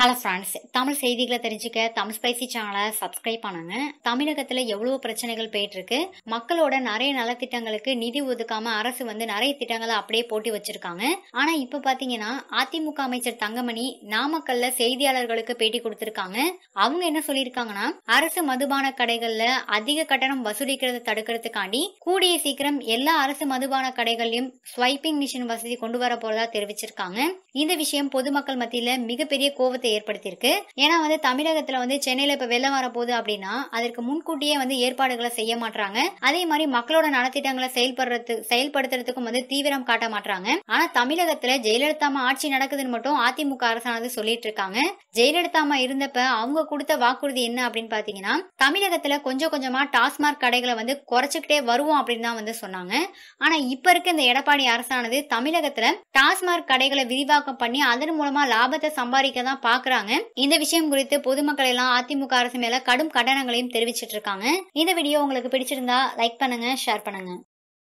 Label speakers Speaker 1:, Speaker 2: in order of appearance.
Speaker 1: hello friends Tamil செய்திகளை தெரிஞ்சுக்க Tamil spicy சேனலை சப்ஸ்கிரைப் பண்ணுங்க தமிழகத்துல எவ்வளவு பிரச்சனைகள் போயிட்டு இருக்கு மக்களோட நிறைய நலத்திட்டங்களுக்கு நிதி ஒதுக்காம அரசு வந்து நிறைய திட்டங்களை அப்படியே போட்டி வச்சிருக்காங்க ஆனா இப்ப பாத்தீங்கன்னா அதிமுக அமைச்சர் தங்கமணி நாமக்கல்ல செய்தியாளர்களுக்கு பேட்டி கொடுத்திருக்காங்க அவங்க என்ன சொல்லியிருக்காங்கன்னா அரசு மதுபான கடைகள்ல அதிக கட்டணம் வசூலிக்கிறத தடுக்கிறதுக்காண்டி கூடிய சீக்கிரம் எல்லா அரசு மதுபான கடைகள்லயும் ஸ்வைப்பிங் மிஷின் வசதி கொண்டு வர போறதா தெரிவிச்சிருக்காங்க இந்த விஷயம் பொதுமக்கள் மத்தியில மிகப்பெரிய கோவத்தை தாக்கத்தை ஏற்படுத்தியிருக்கு ஏன்னா வந்து தமிழகத்துல வந்து சென்னையில இப்ப வெள்ளம் வரப்போகுது அப்படின்னா அதற்கு முன்கூட்டியே வந்து ஏற்பாடுகளை செய்ய மாட்டாங்க அதே மாதிரி மக்களோட நலத்திட்டங்களை செயல்படுறது செயல்படுத்துறதுக்கும் வந்து தீவிரம் காட்ட மாட்டாங்க ஆனா தமிழகத்துல ஜெயலலிதா ஆட்சி நடக்குதுன்னு மட்டும் அதிமுக அரசானது சொல்லிட்டு இருக்காங்க ஜெயலலிதா இருந்தப்ப அவங்க கொடுத்த வாக்குறுதி என்ன அப்படின்னு பாத்தீங்கன்னா தமிழகத்துல கொஞ்சம் கொஞ்சமா டாஸ்மாக் கடைகளை வந்து குறைச்சுக்கிட்டே வருவோம் அப்படின்னு தான் வந்து சொன்னாங்க ஆனா இப்ப இருக்க இந்த எடப்பாடி அரசானது தமிழகத்துல டாஸ்மாக் கடைகளை விரிவாக்கம் பண்ணி அதன் மூலமா லாபத்தை சம்பாதிக்க தான் பாக்குறாங்க இந்த விஷயம் குறித்து பொதுமக்கள் எல்லாம் அதிமுக அரசு மேல கடும் கண்டனங்களையும் தெரிவிச்சிட்டு இருக்காங்க இந்த வீடியோ உங்களுக்கு பிடிச்சிருந்தா லைக் பண்ணுங்க ஷேர் பண்ணுங்க